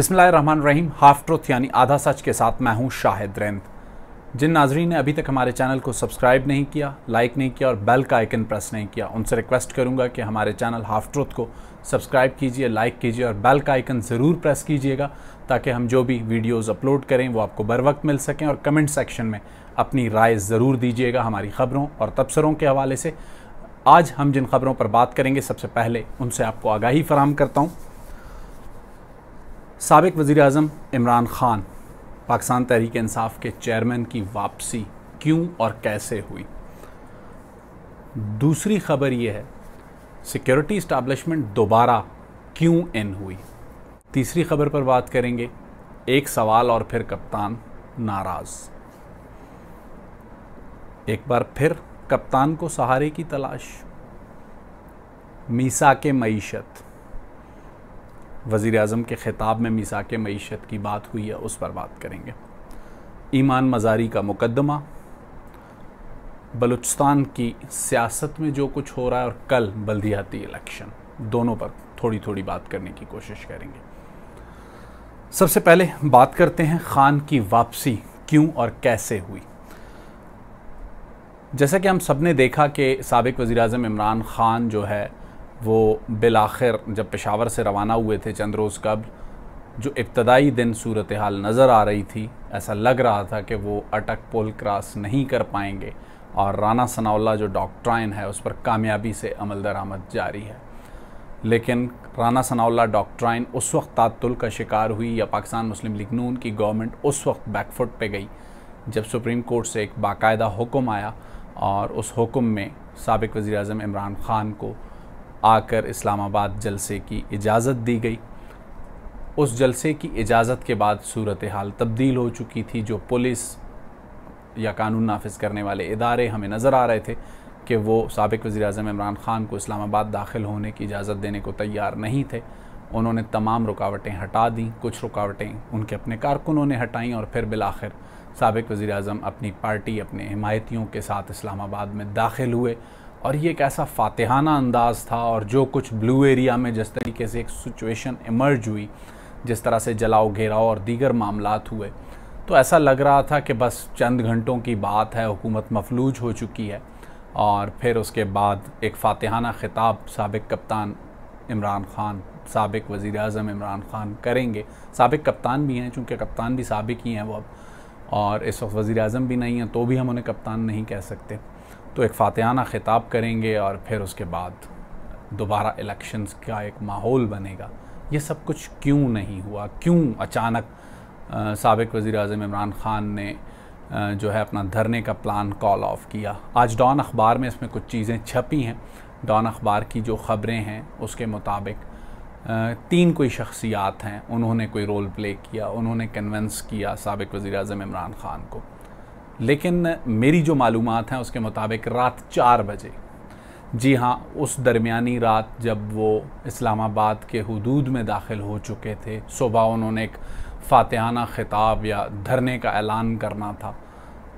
रहमान रहीम half truth यानी आधा सच के साथ मैं हूं शाहिद रेंद जिन नाजरीन ने अभी तक हमारे चैनल को सब्सक्राइब नहीं किया लाइक नहीं किया और बेल का आइकन प्रेस नहीं किया उनसे रिक्वेस्ट करूंगा कि हमारे चैनल हाफ ट्रुथ को सब्सक्राइब कीजिए लाइक कीजिए और बेल का आइकन ज़रूर प्रेस कीजिएगा ताकि हम जो भी वीडियोज़ अपलोड करें वो आपको बर वक्त मिल सकें और कमेंट सेक्शन में अपनी राय ज़रूर दीजिएगा हमारी ख़बरों और तबसरों के हवाले से आज हम जिन खबरों पर बात करेंगे सबसे पहले उनसे आपको आगाही फराम करता हूँ सबक वज़ी अजम इमरान ख़ान पाकिस्तान तहरीक इंसाफ के चेयरमैन की वापसी क्यों और कैसे हुई दूसरी खबर यह है सिक्योरिटी इस्टबलिशमेंट दोबारा क्यों इन हुई तीसरी खबर पर बात करेंगे एक सवाल और फिर कप्तान नाराज़ एक बार फिर कप्तान को सहारे की तलाश मीसा के मीशत वज़ी अजम के ख़िताब में मिसा के मीशत की बात हुई है उस पर बात करेंगे ईमान मजारी का मुकदमा बलूचस्तान की सियासत में जो कुछ हो रहा है और कल बल्दियाती इलेक्शन दोनों पर थोड़ी थोड़ी बात करने की कोशिश करेंगे सबसे पहले बात करते हैं ख़ान की वापसी क्यों और कैसे हुई जैसा कि हम सब ने देखा कि सबक वज़ी अजम इमरान ख़ान जो है वो बिल आखिर जब पेशावर से रवाना हुए थे चंद रोज़ कबल जो इब्तदाई दिन सूरत हाल नज़र आ रही थी ऐसा लग रहा था कि वो अटक पोल क्रॉस नहीं कर पाएंगे और राना सनाउल्ला जो डॉक्ट्राइन है उस पर कामयाबी से अमल दरामद जारी है लेकिन राना सनाउल्ला डॉक्ट्राइन उस वक्त तातुल का शिकार हुई या पाकिस्तान मुस्लिम लीग नून की गवर्नमेंट उस वक्त बैकफुट पे गई जब सुप्रीम कोर्ट से एक बाकायदा हुक्म आया और उस हुक्म में सबक वज़ी अजम इमरान ख़ान को आकर इस्लामाबाद जलसे की इजाज़त दी गई उस जलसे की इजाज़त के बाद सूरत हाल तब्दील हो चुकी थी जो पुलिस या कानून नाफिज करने वाले इदारे हमें नज़र आ रहे थे कि वो सबक वज़ी अजम इमरान ख़ान को इस्लामाबाद दाखिल होने की इजाज़त देने को तैयार नहीं थे उन्होंने तमाम रुकावटें हटा दी कुछ रुकावटें उनके अपने कारकुनों ने हटाई और फिर बिल आखिर सबक वज़ी अजम अपनी पार्टी अपने हमायतियों के साथ इस्लामाबाद में दाखिल हुए और ये एक ऐसा फातहाना अंदाज था और जो कुछ ब्लू एरिया में जिस तरीके से एक सिचुएशन इमर्ज हुई जिस तरह से जलाओ घेराव और दीगर मामला हुए तो ऐसा लग रहा था कि बस चंद घंटों की बात है हुकूमत मफलूज हो चुकी है और फिर उसके बाद एक फ़ातेहाना ख़िताब सबक कप्तान इमरान ख़ान सबक वज़ी अजम इमरान ख़ान करेंगे सबक कप्तान भी हैं चूँकि कप्तान भी सबक ही हैं वो अब और इस वक्त वज़ी अजम भी नहीं हैं तो भी हम उन्हें कप्तान नहीं कह सकते तो एक फातहाना ख़िताब करेंगे और फिर उसके बाद दोबारा इलेक्शंस का एक माहौल बनेगा ये सब कुछ क्यों नहीं हुआ क्यों अचानक सबक वज़ी अजम इमरान ख़ान ने आ, जो है अपना धरने का प्लान कॉल ऑफ किया आज डॉन अखबार में इसमें कुछ चीज़ें छपी हैं डॉन अखबार की जो ख़बरें हैं उसके मुताबिक तीन कोई शख्सियात हैं उन्होंने कोई रोल प्ले किया उन्होंने कन्वेंस किया सबक वज़ी अजम इमरान ख़ान को लेकिन मेरी जो मालूम हैं उसके मुताबिक रात चार बजे जी हाँ उस दरमियानी रात जब वो इस्लामाबाद के हदूद में दाखिल हो चुके थे सुबह उन्होंने एक फातहाना ख़िताब या धरने का ऐलान करना था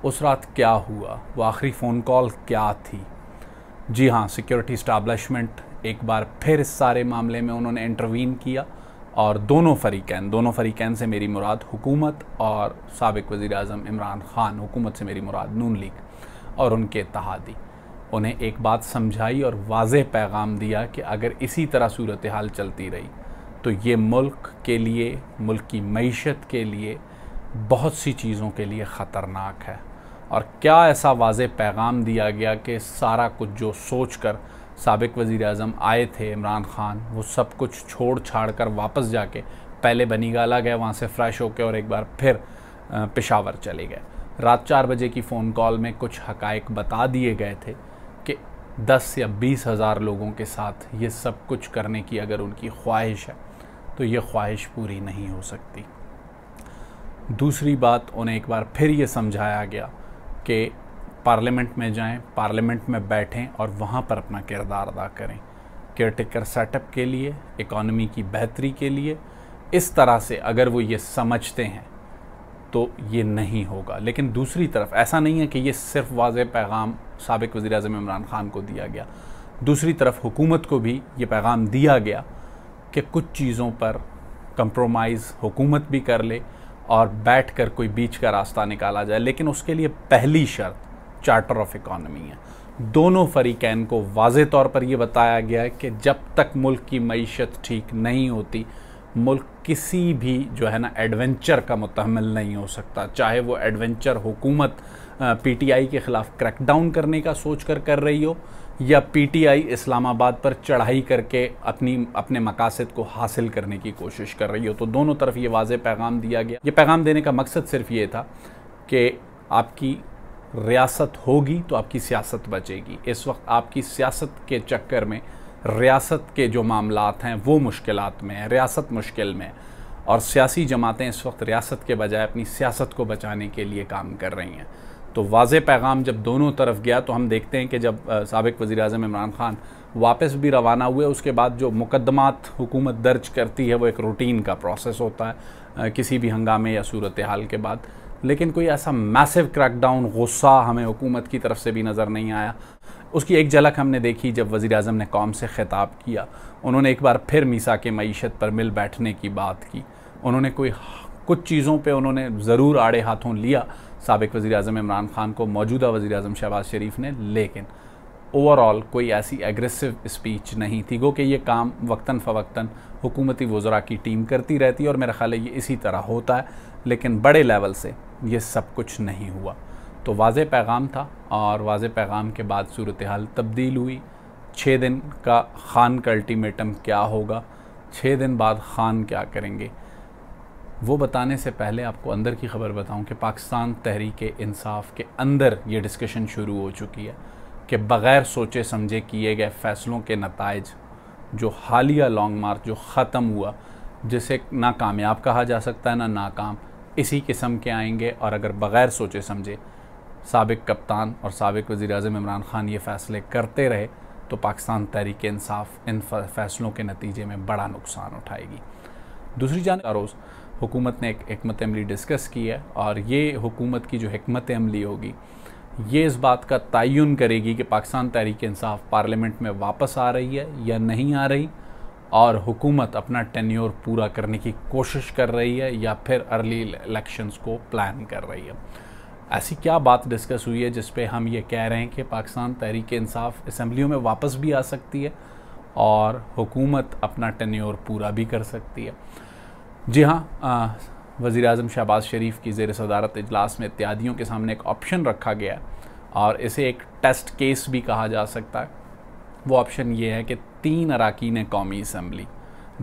उस रात क्या हुआ वो आखिरी फ़ोन कॉल क्या थी जी हाँ सिक्योरिटी इस्टबलिशमेंट एक बार फिर इस सारे मामले में उन्होंने इंटरवीन किया और दोनों फरीकैन दोनों फरीकैन से मेरी मुराद हुकूमत और सबक वज़ी अजम इमरान ख़ान हुकूमत से मेरी मुराद नून लीग और उनके तहादी उन्हें एक बात समझाई और वाज पैगाम दिया कि अगर इसी तरह सूरत हाल चलती रही तो ये मुल्क के लिए मुल्क की मीशत के लिए बहुत सी चीज़ों के लिए ख़तरनाक है और क्या ऐसा वाज पैगाम दिया गया कि सारा कुछ जो सोच कर सबक वज़ी अजम आए थे इमरान ख़ान वो सब कुछ छोड़ छाड़ कर वापस जाके पहले बनी गाला गए वहाँ से फ़्रेश होकर और एक बार फिर पेशावर चले गए रात चार बजे की फ़ोन कॉल में कुछ हक़ बता दिए गए थे कि दस या बीस हज़ार लोगों के साथ ये सब कुछ करने की अगर उनकी ख्वाहिश है तो ये ख्वाहिश पूरी नहीं हो सकती दूसरी बात उन्हें एक बार फिर ये समझाया गया कि पार्लियामेंट में जाएं पार्लियामेंट में बैठें और वहाँ पर अपना किरदार अदा करें केयर टेकर सेटअप के लिए इकॉनमी की बेहतरी के लिए इस तरह से अगर वो ये समझते हैं तो ये नहीं होगा लेकिन दूसरी तरफ ऐसा नहीं है कि ये सिर्फ वाज पैगाम सबक वज़ी अजम इमरान ख़ान को दिया गया दूसरी तरफ हुकूमत को भी ये पैगाम दिया गया कि कुछ चीज़ों पर कंप्रोमाइज़ हुकूमत भी कर ले और बैठ कर कोई बीच का रास्ता निकाला जाए लेकिन उसके लिए पहली शर्त चार्टर ऑफ इकॉनमी है दोनों फरीकैन को वाज तौर पर यह बताया गया है कि जब तक मुल्क की मीशत ठीक नहीं होती मुल्क किसी भी जो है ना एडवेंचर का मुतहमल नहीं हो सकता चाहे वो एडवेंचर हुकूमत पीटीआई के ख़िलाफ़ क्रैकडाउन करने का सोच कर कर रही हो या पीटीआई इस्लामाबाद पर चढ़ाई करके अपनी अपने मकासद को हासिल करने की कोशिश कर रही हो तो दोनों तरफ ये वाज पैगाम दिया गया ये पैगाम देने का मकसद सिर्फ ये था कि आपकी रियासत होगी तो आपकी सियासत बचेगी इस वक्त आपकी सियासत के चक्कर में रियासत के जो मामला हैं वो मुश्किल में हैं रियासत मुश्किल में और सियासी जमातें इस वक्त रियासत के बजाय अपनी सियासत को बचाने के लिए काम कर रही हैं तो वाज पैगाम जब दोनों तरफ गया तो हम देखते हैं कि जब सबक वज़ी अजम इमरान ख़ान वापस भी रवाना हुए उसके बाद जो मुकदमात हुकूमत दर्ज करती है वो एक रूटीन का प्रोसेस होता है किसी भी हंगामे या सूरत हाल के बाद लेकिन कोई ऐसा मैसिव क्रैकडाउन गुस्सा हमें हुकूमत की तरफ से भी नज़र नहीं आया उसकी एक झलक हमने देखी जब वज़ी अजम ने कौम से ख़िताब किया उन्होंने एक बार फिर मीसा के मीशत पर मिल बैठने की बात की उन्होंने कोई कुछ चीज़ों पे उन्होंने ज़रूर आड़े हाथों लिया सबक वज़ी अजम इमरान ख़ान को मौजूदा वज़ी अजम शहबाज शरीफ ने लेकिन ओवरऑल कोई ऐसी एग्रेसिव स्पीच नहीं थी गो कि ये काम वक्ता फ़वक्ता हुकूमती वज़रा की टीम करती रहती है और मेरा ख्याल है ये इसी तरह होता है लेकिन बड़े लेवल से ये सब कुछ नहीं हुआ तो वाज पैगाम था और वाज पैगाम के बाद सूरत हाल तब्दील हुई छः दिन का ख़ान का अल्टीमेटम क्या होगा छः दिन बाद ख़ान क्या करेंगे वो बताने से पहले आपको अंदर की खबर बताऊं कि पाकिस्तान तहरीक इंसाफ के अंदर ये डिस्कशन शुरू हो चुकी है कि बग़ैर सोचे समझे किए गए फ़ैसलों के नतज जो हालिया लॉन्ग मार्च जो ख़त्म हुआ जिसे ना कामयाब कहा जा सकता है ना नाकाम इसी किस्म के आएंगे और अगर बग़ैर सोचे समझे सबक कप्तान और सबक वज़ी अजम इमरान ख़ान ये फ़ैसले करते रहे तो पाकिस्तान तहरीक इंसाफ इन फ़ैसलों के नतीजे में बड़ा नुकसान उठाएगी दूसरी जान रोज़ हुकूमत ने एक हमत अमली डिस्कस की है और ये हुकूमत की जो हमत अमली होगी ये इस बात का तयन करेगी कि पाकिस्तान तहरीक इंसाफ पार्लियामेंट में वापस आ रही है या नहीं आ रही और हुकूमत अपना टेन्योर पूरा करने की कोशिश कर रही है या फिर अर्ली इलेक्शंस को प्लान कर रही है ऐसी क्या बात डिस्कस हुई है जिसपे हम ये कह रहे हैं कि पाकिस्तान तहरीक इंसाफ असम्बलियों में वापस भी आ सकती है और हुकूमत अपना टेन्योर पूरा भी कर सकती है जी हाँ वज़ी अजम शहबाज शरीफ की जेर सदारत इजलास में इत्यादियों के सामने एक ऑप्शन रखा गया है और इसे एक टेस्ट केस भी कहा जा सकता है वो ऑप्शन ये है कि तीन अरकान कौमी इसम्बली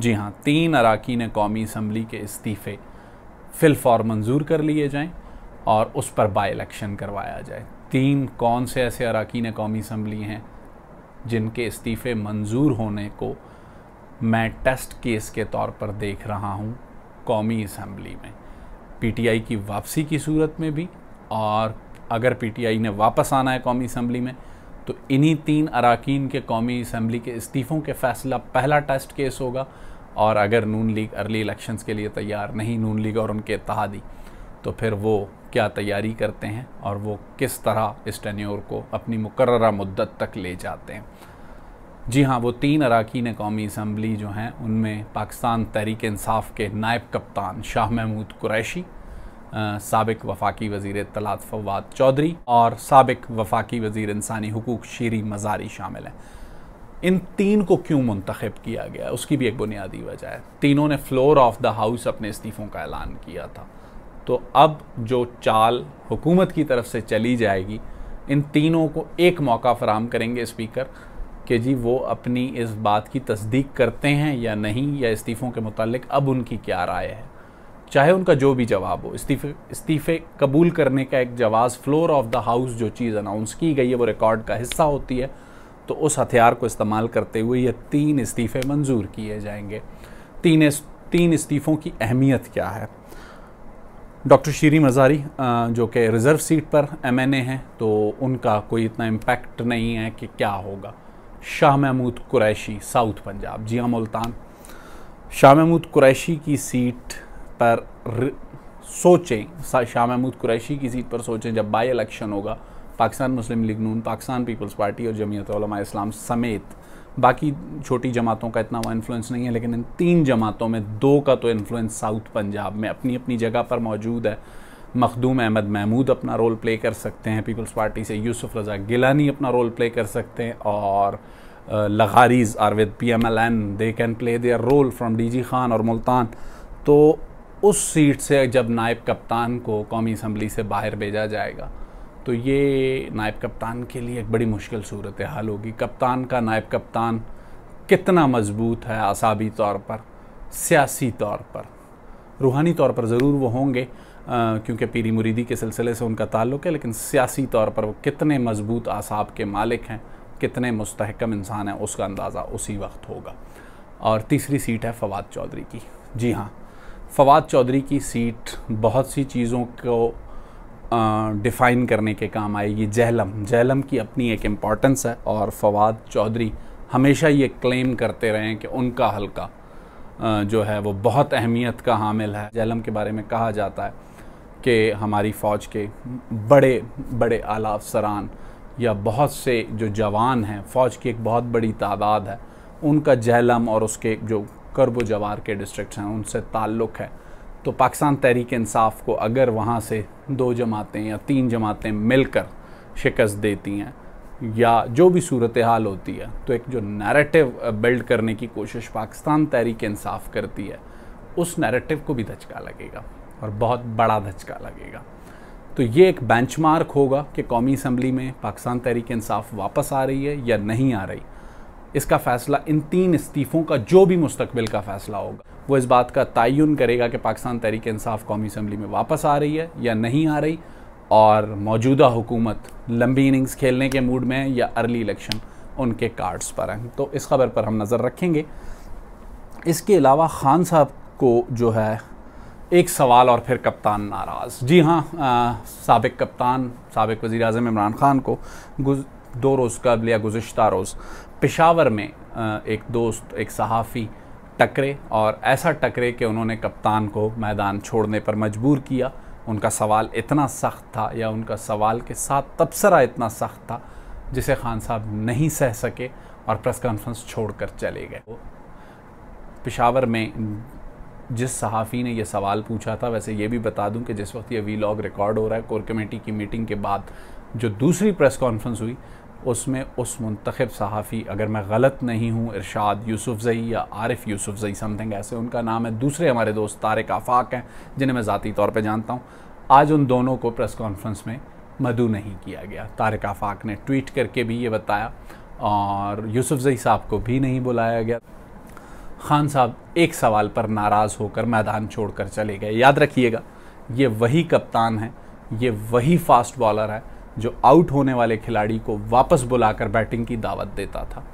जी हाँ तीन अरकान कौमी इसम्बली के इस्तीफ़े फिलफॉर मंजूर कर लिए जाएँ और उस पर बाई इलेक्शन करवाया जाए तीन कौन से ऐसे अरकान कौमी इसम्बली हैं जिनके इस्तीफ़े मंजूर होने को मैं टेस्ट केस के तौर पर देख रहा हूँ कौमी इसम्बली में पीटीआई की वापसी की सूरत में भी और अगर पीटीआई ने वापस आना है कौमी इसम्बली में तो इन्हीं तीन अरकान के कौमी इसम्बली के इस्तीफ़ों के फैसला पहला टेस्ट केस होगा और अगर नून लीग अर्ली इलेक्शंस के लिए तैयार नहीं नून लीग और उनके इतिहादी तो फिर वो क्या तैयारी करते हैं और वो किस तरह इस टेन्योर को अपनी मुकर मुद्दत तक ले जाते हैं जी हाँ वो तीन अरकान कौमी इसम्बली जो हैं उनमें पाकिस्तान तहरीक इंसाफ के नायब कप्तान शाह महमूद कुरैशी सबक वफाकी वजीर तलात फवाद चौधरी और सबक वफाकी वजीर इंसानी हकूक शेरी मज़ारी शामिल हैं इन तीन को क्यों मंतखब किया गया उसकी भी एक बुनियादी वजह है तीनों ने फ्लोर ऑफ द हाउस अपने इस्तीफ़ों का ऐलान किया था तो अब जो चाल हुकूमत की तरफ से चली जाएगी इन तीनों को एक मौका फराम करेंगे स्पीकर कि जी वो अपनी इस बात की तस्दीक करते हैं या नहीं या इस्तीफ़ों के मुतल अब उनकी क्या राय है चाहे उनका जो भी जवाब हो इस्तीफे इस्तीफे कबूल करने का एक जवाब फ्लोर ऑफ द हाउस जो चीज़ अनाउंस की गई है वो रिकॉर्ड का हिस्सा होती है तो उस हथियार को इस्तेमाल करते हुए ये तीन इस्तीफे मंजूर किए जाएंगे तीन इस, तीन इस्तीफ़ों की अहमियत क्या है डॉक्टर शीरी मजारी जो कि रिज़र्व सीट पर एम एन ए हैं तो उनका कोई इतना इम्पैक्ट नहीं है कि क्या होगा शाह महमूद कुरैशी साउथ पंजाब जी हाँ मुल्तान शाह महमूद कुरैशी की सीट पर सोचें शाह महमूद कुरैशी की सीट पर सोचें जब बाई इलेक्शन होगा पाकिस्तान मुस्लिम लीग नून पाकिस्तान पीपल्स पार्टी और जमीयत इस्लाम समेत बाकी छोटी जमातों का इतना इन्फ्लुएंस नहीं है लेकिन इन तीन जमातों में दो का तो इन्फ्लुएंस साउथ पंजाब में अपनी अपनी जगह पर मौजूद है मखदूम अहमद महमूद अपना रोल प्ले कर सकते हैं पीपल्स पार्टी से यूसुफ रज़ा गिलानी अपना रोल प्ले कर सकते हैं और Legharis are with P M L N they can play their role from D G Khan और मुल्तान तो उस सीट से जब नायब कप्तान को कौमी असम्बली से बाहर भेजा जाएगा तो ये नायब कप्तान के लिए एक बड़ी मुश्किल सूरत हाल होगी कप्तान का नायब कप्तान कितना मजबूत है आसाबी तौर पर सियासी तौर पर रूहानी तौर पर ज़रूर वो होंगे क्योंकि पीरी मुरीदी के सिलसिले से उनका ताल्लुक है लेकिन सियासी तौर पर वो कितने मजबूत आसाब के मालिक हैं कितने मुस्तकम इंसान हैं उसका अंदाज़ा उसी वक्त होगा और तीसरी सीट है फवाद चौधरी की जी हाँ फवाद चौधरी की सीट बहुत सी चीज़ों को डिफ़ाइन करने के काम आएगी जहलम जहलम की अपनी एक इम्पॉर्टेंस है और फवाद चौधरी हमेशा ये क्लेम करते रहे कि उनका हल्का जो है वो बहुत अहमियत का हामिल है जहलम के बारे में कहा जाता है कि हमारी फ़ौज के बड़े बड़े आला अफसरान या बहुत से जो जवान हैं फ़ौज की एक बहुत बड़ी तादाद है उनका जहलम और उसके जो करबो जवार के डिस्ट्रिक्ट हैं उनसे ताल्लुक़ है तो पाकिस्तान तहरीक इंसाफ को अगर वहाँ से दो जमातें या तीन जमातें मिलकर शिकस्त देती हैं या जो भी सूरत हाल होती है तो एक जो नैरेटिव बिल्ड करने की कोशिश पाकिस्तान तहरीक इंसाफ करती है उस नैरेटिव को भी धचका लगेगा और बहुत बड़ा धचका लगेगा तो ये एक बेंचमार्क होगा कि कौमी असम्बली में पाकिस्तान तहरीक इंसाफ वापस आ रही है या नहीं आ रही इसका फैसला इन तीन इस्तीफ़ों का जो भी मुस्तबिल का फैसला होगा वो इस बात का तयन करेगा कि पाकिस्तान तहरीक इंसाफ कौमी असम्बली में वापस आ रही है या नहीं आ रही और मौजूदा हुकूमत लंबी इनिंग्स खेलने के मूड में है या अर्ली इलेक्शन उनके कार्ड्स पर हैं तो इस खबर पर हम नज़र रखेंगे इसके अलावा खान साहब को जो है एक सवाल और फिर कप्तान नाराज़ जी हाँ सबक कप्तान सबक वज़ी अजम इमरान ख़ान को दो रोज़ कबल या गुज्त रोज़ पिशावर में एक दोस्त एक सहाफ़ी टकरे और ऐसा टकरे कि उन्होंने कप्तान को मैदान छोड़ने पर मजबूर किया उनका सवाल इतना सख्त था या उनका सवाल के साथ तबसरा इतना सख्त था जिसे खान साहब नहीं सह सके और प्रेस कॉन्फ्रेंस छोड़कर चले गए पिशावर में जिस सहाफ़ी ने यह सवाल पूछा था वैसे ये भी बता दूं कि जिस वक्त ये वी रिकॉर्ड हो रहा है कोर कमेटी की मीटिंग के बाद जो दूसरी प्रेस कॉन्फ्रेंस हुई उसमें उस मुंतखब सहाफ़ी अगर मैं गलत नहीं हूँ इरशाद यूसुफ जई या आरिफ यूसुफ जई समथिंग ऐसे उनका नाम है दूसरे हमारे दोस्त तारक आफाक हैं जिन्हें मैं ज़ाती तौर पर जानता हूँ आज उन दोनों को प्रेस कॉन्फ्रेंस में मधु नहीं किया गया तारक आफाक ने ट्वीट करके भी ये बताया और यूसुफ जई साहब को भी नहीं बुलाया गया खान साहब एक सवाल पर नाराज़ होकर मैदान छोड़कर चले गए याद रखिएगा ये वही कप्तान है ये वही फास्ट बॉलर है जो आउट होने वाले खिलाड़ी को वापस बुलाकर बैटिंग की दावत देता था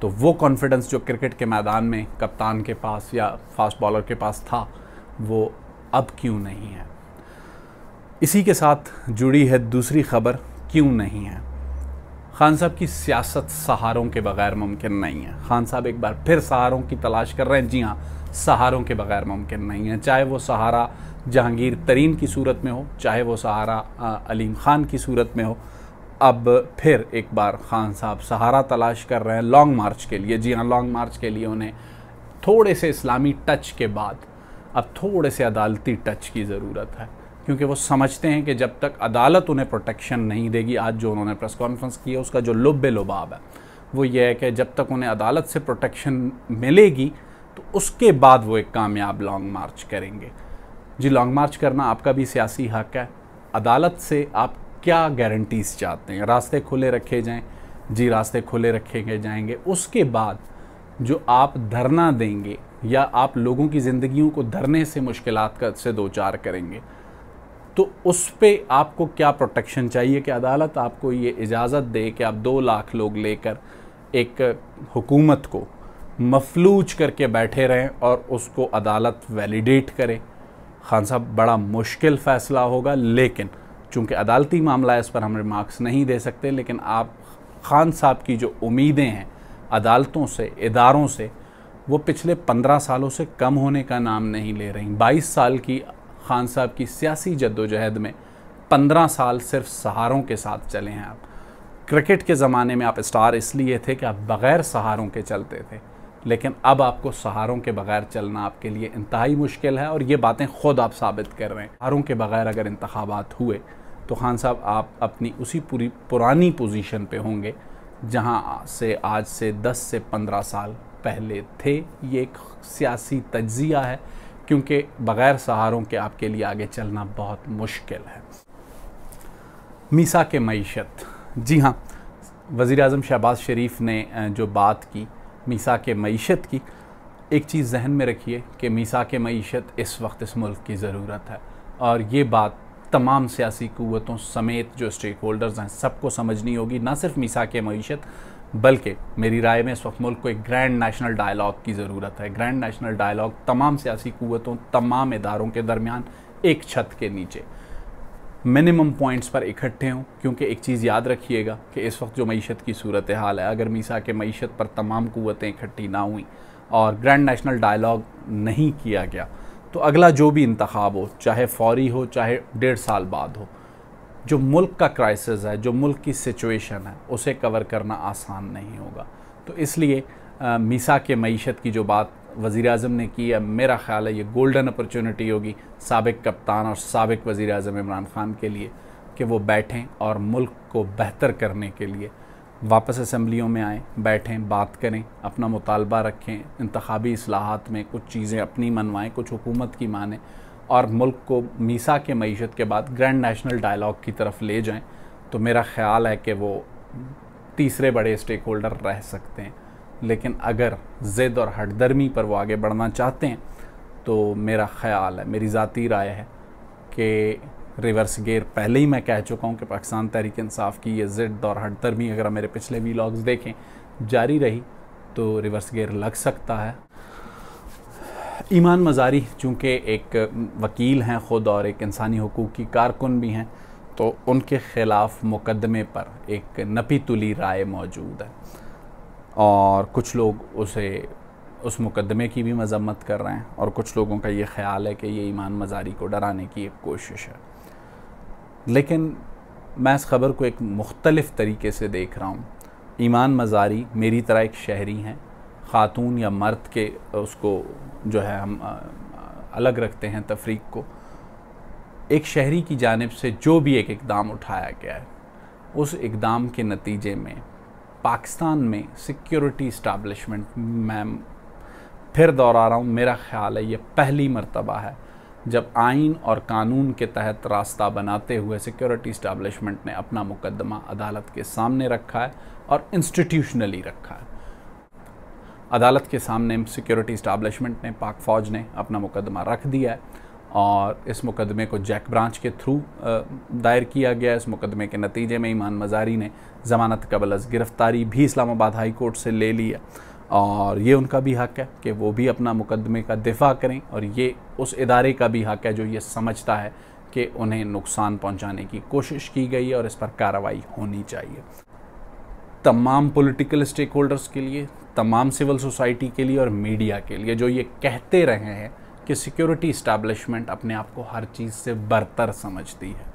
तो वो कॉन्फिडेंस जो क्रिकेट के मैदान में कप्तान के पास या फास्ट बॉलर के पास था वो अब क्यों नहीं है इसी के साथ जुड़ी है दूसरी खबर क्यों नहीं है खान साहब की सियासत सहारों के बगैर मुमकिन नहीं है खान साहब एक बार फिर सहारों की तलाश कर रहे हैं जी हाँ सहारों के बगैर मुमकिन नहीं है चाहे वो सहारा जहांगीर तरीन की सूरत में हो चाहे वो सहारा अलीम ख़ान की सूरत में हो अब फिर एक बार ख़ान साहब सहारा तलाश कर रहे हैं लॉन्ग मार्च के लिए जी हाँ लॉन्ग मार्च के लिए उन्हें थोड़े से इस्लामी टच के बाद अब थोड़े से अदालती टच की ज़रूरत है क्योंकि वो समझते हैं कि जब तक अदालत उन्हें प्रोटेक्शन नहीं देगी आज जो उन्होंने प्रेस कॉन्फ्रेंस की है उसका जो लुब लुबाब है वो ये है कि जब तक उन्हें अदालत से प्रोटेक्शन मिलेगी तो उसके बाद वो एक कामयाब लॉन्ग मार्च करेंगे जी लॉन्ग मार्च करना आपका भी सियासी हक है अदालत से आप क्या गारंटीज़ चाहते हैं रास्ते खुले रखे जाएं जी रास्ते खुले रखे जाएंगे उसके बाद जो आप धरना देंगे या आप लोगों की ज़िंदगियों को धरने से मुश्किल से दो चार करेंगे तो उस पर आपको क्या प्रोटेक्शन चाहिए कि अदालत आपको ये इजाज़त दे कि आप दो लाख लोग लेकर एक हुकूमत को मफलूज करके बैठे रहें और उसको अदालत वैलिडेट करें खान साहब बड़ा मुश्किल फ़ैसला होगा लेकिन चूँकि अदालती मामला है इस पर हम रिमार्क्स नहीं दे सकते लेकिन आप खान साहब की जो उम्मीदें हैं अदालतों से इदारों से वो पिछले पंद्रह सालों से कम होने का नाम नहीं ले रही बाईस साल की खान साहब की सियासी जद्दोजहद में पंद्रह साल सिर्फ सहारों के साथ चले हैं आप क्रिकेट के ज़माने में आप स्टार इसलिए थे कि आप बग़ैर सहारों के चलते थे लेकिन अब आपको सहारों के बगैर चलना आपके लिए इंतहाई मुश्किल है और ये बातें खुद आप साबित कर रहे हैं सहारों के बगैर अगर इंतबात हुए तो खान साहब आप अपनी उसी पूरी पुरानी पोजीशन पे होंगे जहां से आज से 10 से 15 साल पहले थे ये एक सियासी तजिया है क्योंकि बग़ैर सहारों के आपके लिए आगे चलना बहुत मुश्किल है मीसा के मीशत जी हाँ वज़ी अजम शहबाज शरीफ ने जो बात की मीसा के मीशत की एक चीज़ जहन में रखिए कि मीसा के मीशत इस वक्त इस मुल्क की ज़रूरत है और ये बात तमाम सियासी क़वतों समेत जो स्टेक होल्डर्स हैं सबको समझनी होगी ना सिर्फ मीसा के मीशत बल्कि मेरी राय में इस वक्त मुल्क को एक ग्रैंड नेशनल डायलॉग की ज़रूरत है ग्रैंड नेशनल डायलॉग तमाम सियासी क़वतों तमाम इदारों के दरमियान एक छत के नीचे मिनिमम पॉइंट्स पर इकट्ठे हों क्योंकि एक चीज़ याद रखिएगा कि इस वक्त जो मीशत की सूरत हाल है अगर मीसा के मीशत पर तमाम कुतें इकट्ठी ना हुई और ग्रैंड नेशनल डायलॉग नहीं किया गया तो अगला जो भी इंतखब हो चाहे फौरी हो चाहे डेढ़ साल बाद हो जो मुल्क का क्राइसिस है जो मुल्क की सिचुएशन है उसे कवर करना आसान नहीं होगा तो इसलिए मीसा के मीशत की जो बात वज़ी अजम ने की है मेरा ख्याल है ये गोल्डन अपॉर्चुनिटी होगी सबक कप्तान और सबक वज़ी अजम इमरान ख़ान के लिए कि वो बैठें और मुल्क को बेहतर करने के लिए वापस असम्बलियों में आएँ बैठें बात करें अपना मुतालबा रखें इंतबी असलाहत में कुछ चीज़ें अपनी मनवाएँ कुछ हुकूमत की माने और मुल्क को मीसा के मीशत के बाद ग्रैंड नेशनल डायलॉग की तरफ ले जाएँ तो मेरा ख्याल है कि वो तीसरे बड़े स्टेक होल्डर रह सकते हैं लेकिन अगर ज़िद और हटदर्मी पर वो आगे बढ़ना चाहते हैं तो मेरा ख्याल है मेरी ज़ाती राय है कि रिवर्स गेयर पहले ही मैं कह चुका हूँ कि पाकिस्तान तहरीक इंसाफ की ये ज़िद और हटदर्मी अगर मेरे पिछले वीलॉग्स देखें जारी रही तो रिवर्स गेयर लग सकता है ईमान मजारी चूँकि एक वकील हैं ख़ुद और एक इंसानी हकूक़ की कारकुन भी हैं तो उनके ख़िलाफ़ मुकदमे पर एक नपी तुली राय मौजूद है और कुछ लोग उसे उस मुकदमे की भी मजम्मत कर रहे हैं और कुछ लोगों का ये ख्याल है कि ये ईमान मजारी को डराने की एक कोशिश है लेकिन मैं इस ख़बर को एक मुख्तलफ़ तरीके से देख रहा हूँ ईमान मजारी मेरी तरह एक शहरी हैं ख़ातून या मर्द के उसको जो है हम अलग रखते हैं तफरीक को एक शहरी की जानब से जो भी एक इकदाम उठाया गया है उस इकदाम के नतीजे में पाकिस्तान में सिक्योरिटी इस्टबलिशमेंट मैम फिर दोहरा रहा हूँ मेरा ख्याल है ये पहली मरतबा है जब आइन और कानून के तहत रास्ता बनाते हुए सिक्योरिटी इस्टबलिशमेंट ने अपना मुकदमा अदालत के सामने रखा है और इंस्टीट्यूशनली रखा है अदालत के सामने सिक्योरिटी इस्टाब्लिशमेंट ने पाक फ़ौज ने अपना मुकदमा रख दिया है और इस मुकदमे को जैक ब्रांच के थ्रू दायर किया गया इस मुकदमे के नतीजे में ईमान मजारी ने ज़मानत कबल गिरफ़्तारी भी इस्लामाबाद हाई कोर्ट से ले लिया और ये उनका भी हक है कि वो भी अपना मुकदमे का दिफा करें और ये उस इदारे का भी हक है जो ये समझता है कि उन्हें नुकसान पहुंचाने की कोशिश की गई है और इस पर कार्रवाई होनी चाहिए तमाम पॉलिटिकल स्टेक होल्डर्स के लिए तमाम सिविल सोसाइटी के लिए और मीडिया के लिए जो ये कहते रहे हैं कि सिक्योरिटी इस्टेब्लिशमेंट अपने आप को हर चीज़ से बरतर समझती है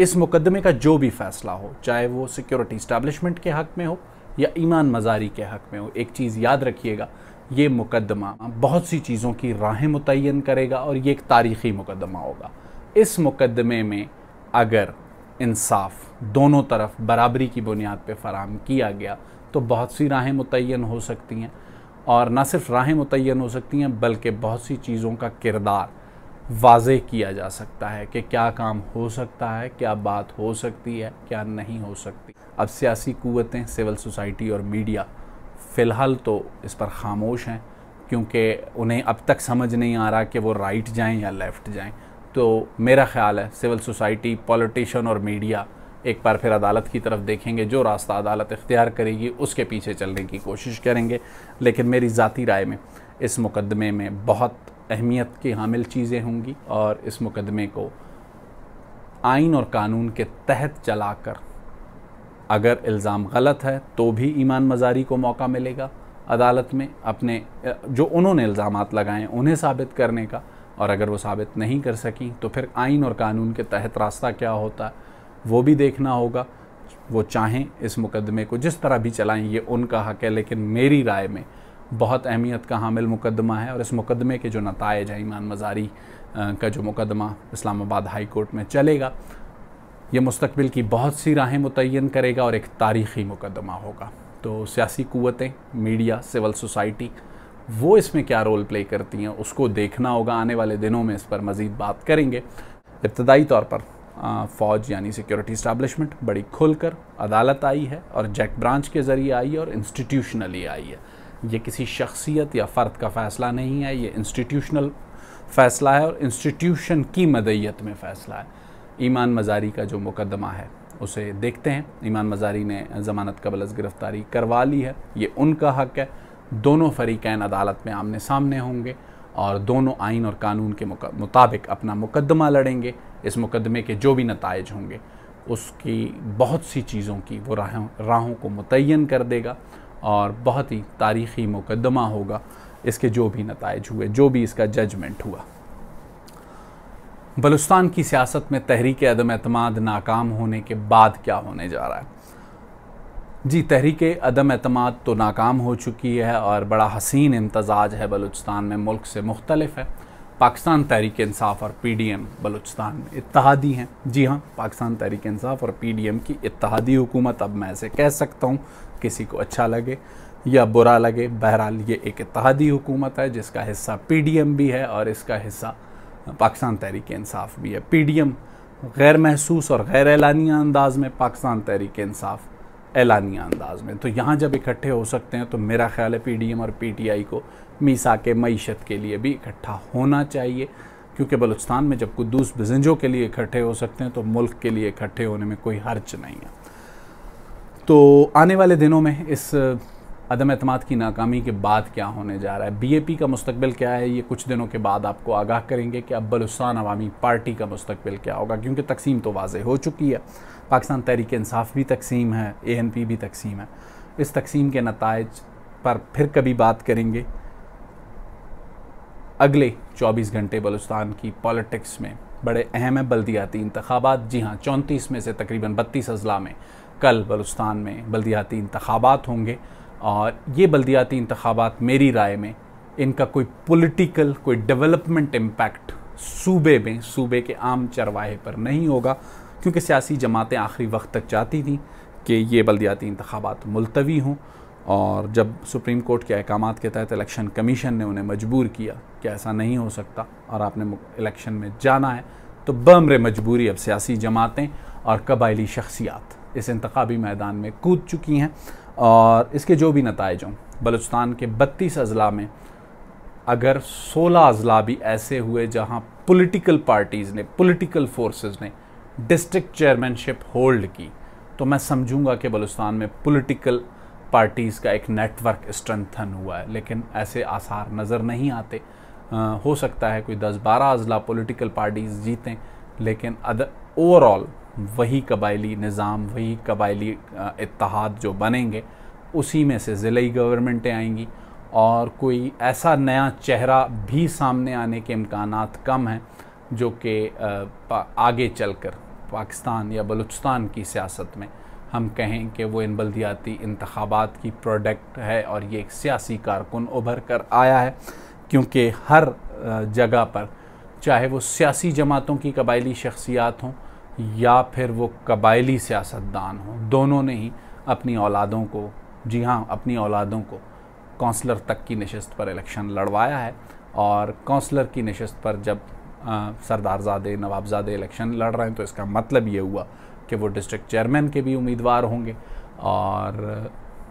इस मुकदमे का जो भी फैसला हो चाहे वो सिक्योरिटी इस्टेब्लिशमेंट के हक़ में हो या ईमान मजारी के हक़ में हो एक चीज़ याद रखिएगा ये मुकदमा बहुत सी चीज़ों की राहें मुतन करेगा और ये एक तारीख़ी मुकदमा होगा इस मुकदमे में अगर इंसाफ दोनों तरफ बराबरी की बुनियाद पर फराम किया गया तो बहुत सी राहें मुतन हो सकती हैं और ना सिर्फ राहें मुतन हो सकती हैं बल्कि बहुत सी चीज़ों का किरदार वाज किया जा सकता है कि क्या काम हो सकता है क्या बात हो सकती है क्या नहीं हो सकती अब सियासी क़वतें सिविल सोसाइटी और मीडिया फ़िलहाल तो इस पर खामोश हैं क्योंकि उन्हें अब तक समझ नहीं आ रहा कि वो राइट जाएं या लेफ़्ट जाएं तो मेरा ख्याल है सिविल सोसाइटी पॉलिटिशन और मीडिया एक बार फिर अदालत की तरफ देखेंगे जो रास्ता अदालत इख्तियार करेगी उसके पीछे चलने की कोशिश करेंगे लेकिन मेरी ज़ाती राय में इस मुकदमे में बहुत अहमियत की हामिल चीज़ें होंगी और इस मुकदमे को आइन और कानून के तहत चलाकर अगर इल्ज़ाम गलत है तो भी ईमान मजारी को मौका मिलेगा अदालत में अपने जो उन्होंने इल्ज़ाम लगाए उन्हें साबित करने का और अगर वो साबित नहीं कर सकी तो फिर आइन और कानून के तहत रास्ता क्या होता है वो भी देखना होगा वो चाहें इस मुकदमे को जिस तरह भी चलाएं ये उनका हक है लेकिन मेरी राय में बहुत अहमियत का हामिल मुकदमा है और इस मुकदमे के जो नतज हैं ईमान मजारी का जो मुकदमा इस्लामाबाद हाई कोर्ट में चलेगा ये मुस्तबिल की बहुत सी राहें मुतन करेगा और एक तारीख़ी मुकदमा होगा तो सियासी क़वतें मीडिया सिविल सोसाइटी वो इसमें क्या रोल प्ले करती हैं उसको देखना होगा आने वाले दिनों में इस पर मज़ीद बात करेंगे इब्तदाई तौर पर फ़ौज यानी सिक्योरिटी इस्टेब्लिशमेंट बड़ी खुलकर अदालत आई है और जैक ब्रांच के ज़रिए आई है और इंस्टीट्यूशनली आई है ये किसी शख्सियत या फ़र्द का फ़ैसला नहीं है ये इंस्टीट्यूशनल फ़ैसला है और इंस्टीट्यूशन की मदईत में फ़ैसला है ईमान मजारी का जो मुकदमा है उसे देखते हैं ईमान मजारी ने ज़मानत कबल गिरफ़्तारी करवा ली है ये उनका हक है दोनों फरीकैन अदालत में आमने सामने होंगे और दोनों आइन और कानून के मुताबिक अपना मुकदमा लड़ेंगे इस मुकदमे के जो भी नतज होंगे उसकी बहुत सी चीज़ों की वो राहों राहों को मुतन कर देगा और बहुत ही तारीख़ी मुकदमा होगा इसके जो भी नतज हुए जो भी इसका जजमेंट हुआ बलुस्तान की सियासत में तहरीक अदम अतमाद नाकाम होने के बाद क्या होने जा रहा है जी तहरीक अदम अतमाद तो नाकाम हो चुकी है और बड़ा हसीन इम्तजाज है बलूचिस्तान में मुल्क से मुख्तलफ है पाकिस्तान तहरीक इंसाफ और पी डी एम बलूचिस्तान में इतिहादी हैं जी हाँ पाकिस्तान तहरीक इंसाफ और पी डी एम की इतिहादी हुकूमत अब मैं ऐसे कह सकता हूँ किसी को अच्छा लगे या बुरा लगे बहरहाल ये एक इतिहादी हुकूमत है जिसका हिस्सा पी डी एम भी है और इसका हिस्सा पाकिस्तान तहरीक इंसाफ भी है पी डी एम गैर महसूस और गैर एलानिया अंदाज में पाकिस्तान तहरीक इंसाफ ऐलानिया अंदाज में तो यहाँ जब इकट्ठे हो सकते हैं तो मेरा ख्याल है पीडीएम और पीटीआई को मीसा के मीशत के लिए भी इकट्ठा होना चाहिए क्योंकि बलूचस्तान में जब कुदूस बजंजों के लिए इकट्ठे हो सकते हैं तो मुल्क के लिए इकट्ठे होने में कोई हर्च नहीं है तो आने वाले दिनों में इस अदम अतमाद की नाकामी के बाद क्या होने जा रहा है बीएपी का मुस्तबिल क्या है ये कुछ दिनों के बाद आपको आगाह करेंगे कि अब बलुस्तान अवामी पार्टी का मुस्तबिल क्या होगा क्योंकि तकसीम तो वाज हो चुकी है पाकिस्तान तहरीक इंसाफ भी तकसीम है ए एन पी भी तकसीम है इस तकसीम के नतज पर फिर कभी बात करेंगे अगले 24 घंटे बलूचिस्तान की पॉलिटिक्स में बड़े अहम है बल्दियाती इंतबात जी हाँ चौंतीस में से तकरीबन बत्तीस अजला में कल बलूचिस्तान में बल्दियाती इंतबात होंगे और ये बल्दियाती इंतबात मेरी राय में इनका कोई पॉलिटिकल कोई डेवलपमेंट इम्पैक्ट सूबे में सूबे के आम चरवाहे पर नहीं होगा क्योंकि सियासी जमातें आखिरी वक्त तक चाहती थी कि ये बलदियाती इंतबात मुलतवी हों और जब सुप्रीम कोर्ट के अहकाम के तहत इलेक्शन कमीशन ने उन्हें मजबूर किया कि ऐसा नहीं हो सकता और आपने इलेक्शन में जाना है तो बमर मजबूरी अब सियासी जमातें और कबायली शख्सियात इस इंतबी मैदान में कूद चुकी हैं और इसके जो भी नतज हों बलुचस्तान के बत्तीस अजला में अगर सोलह अजला भी ऐसे हुए जहाँ पोलिटिकल पार्टीज़ ने पोलिटिकल फोर्सेस ने डिस्ट्रिक्ट चेयरमैनशिप होल्ड की तो मैं समझूंगा कि बलुस्तान में पॉलिटिकल पार्टीज़ का एक नेटवर्क स्ट्रेंथन हुआ है लेकिन ऐसे आसार नज़र नहीं आते आ, हो सकता है कोई दस बारह अजला पॉलिटिकल पार्टीज़ जीतें लेकिन अदर ओवरऑल वही कबायली निज़ाम वही कबायली इतिहाद जो बनेंगे उसी में से ज़िले गवर्नमेंटें आएंगी और कोई ऐसा नया चेहरा भी सामने आने के इम्कान कम हैं जो कि आगे चलकर पाकिस्तान या बलूचिस्तान की सियासत में हम कहें कि वो इन बलदियाती इंतबात की प्रोडक्ट है और ये एक सियासी कारकुन उभर कर आया है क्योंकि हर जगह पर चाहे वो सियासी जमातों की कबायली शख्सियात हों या फिर वो कबायली सियासतदान हों दोनों ने ही अपनी औलादों को जी हाँ अपनी औलादों को कौंसलर तक की नशस्त पर इलेक्शन लड़वाया है और कौंसलर की नशस्त पर जब सरदारजादे नवाबजादे इलेक्शन लड़ रहे हैं तो इसका मतलब ये हुआ कि वो डिस्ट्रिक्ट चेयरमैन के भी उम्मीदवार होंगे और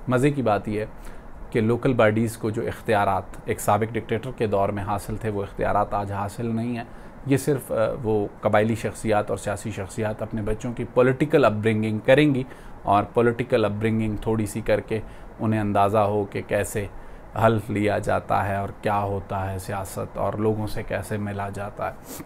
मज़े की बात यह है कि लोकल बॉडीज़ को जो इख्तियार एक सबक डिक्टेटर के दौर में हासिल थे वो इख्तियार आज हासिल नहीं हैं ये सिर्फ वो कबायली शख्सियात और सियासी शख्सियात अपने बच्चों की पॉलिटिकल अपब्रिंगिंग करेंगी और पॉलिटिकल अपब्रिंगिंग थोड़ी सी करके उन्हें अंदाज़ा हो कि कैसे हल्फ लिया जाता है और क्या होता है सियासत और लोगों से कैसे मिला जाता है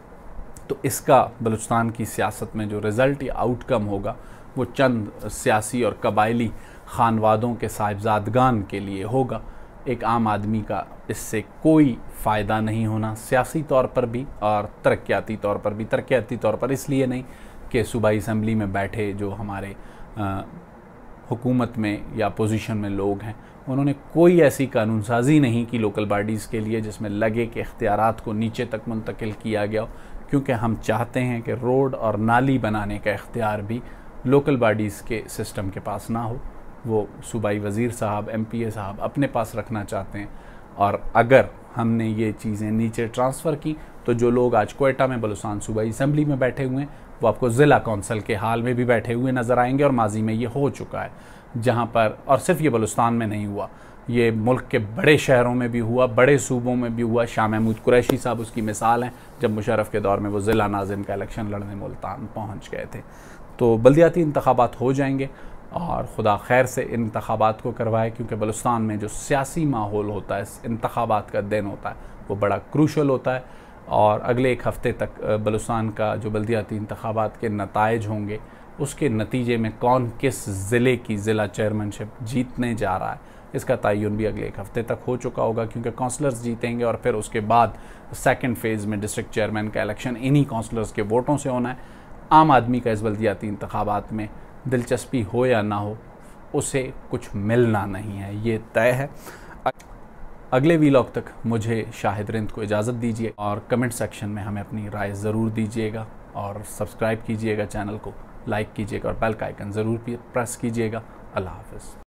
तो इसका बलूचिस्तान की सियासत में जो रिज़ल्ट या आउटकम होगा वो चंद सियासी और कबायली खानवादों के साहिबजादगान के लिए होगा एक आम आदमी का इससे कोई फ़ायदा नहीं होना सियासी तौर पर भी और तरक्याती तौर पर भी तरक्याती तौर पर इसलिए नहीं कि सूबाई असम्बली में बैठे जो हमारे आ, हुकूमत में या पोजीशन में लोग हैं उन्होंने कोई ऐसी कानून साजी नहीं की लोकल बॉडीज़ के लिए जिसमें लगे के इख्तियार को नीचे तक मुंतकिल किया गया क्योंकि हम चाहते हैं कि रोड और नाली बनाने का इख्तियार भी लोकल बॉडीज़ के सिस्टम के पास ना हो वो सूबाई वज़ीर साहब एम पी ए साहब अपने पास रखना चाहते हैं और अगर हमने ये चीज़ें नीचे ट्रांसफ़र की तो जो लोग आज कोयटा में बलूसान सूबाई असम्बली में बैठे हुए हैं वो आपको ज़िला कौंसल के हाल में भी बैठे हुए नज़र आएंगे और माजी में ये हो चुका है जहाँ पर और सिर्फ ये बलुस्तान में नहीं हुआ ये मुल्क के बड़े शहरों में भी हुआ बड़े सूबों में भी हुआ शाह महमूद कुरैशी साहब उसकी मिसाल हैं जब मुशरफ के दौर में वो ज़िला नाजिम का इलेक्शन लड़ने मुल्तान पहुँच गए थे तो बलदियाती इंतबात हो जाएंगे और ख़ुदा खैर से इन इंतबात को करवाए क्योंकि बलुस्तान में जो सियासी माहौल होता है इंतबात का दिन होता है वो बड़ा क्रूशल होता है और अगले एक हफ़्ते तक बलुस्तान का जो बलदियाती इंतबात के नतज होंगे उसके नतीजे में कौन किस ज़िले की ज़िला चेयरमैनशिप जीतने जा रहा है इसका तयन भी अगले एक हफ्ते तक हो चुका होगा क्योंकि काउंसलर्स जीतेंगे और फिर उसके बाद सेकेंड फेज़ में डिस्ट्रिक्ट चेयरमैन का इलेक्शन इन्हीं काउंसलर्स के वोटों से होना है आम आदमी का इस बल्दियाती इंतबात में दिलचस्पी हो या ना हो उसे कुछ मिलना नहीं है ये तय है अगले वीलॉग तक मुझे शाहिद रिंद को इजाज़त दीजिए और कमेंट सेक्शन में हमें अपनी राय ज़रूर दीजिएगा और सब्सक्राइब कीजिएगा चैनल को लाइक कीजिएगा और बेल का आइकन ज़रूर प्रेस कीजिएगा अल्लाह हाफ़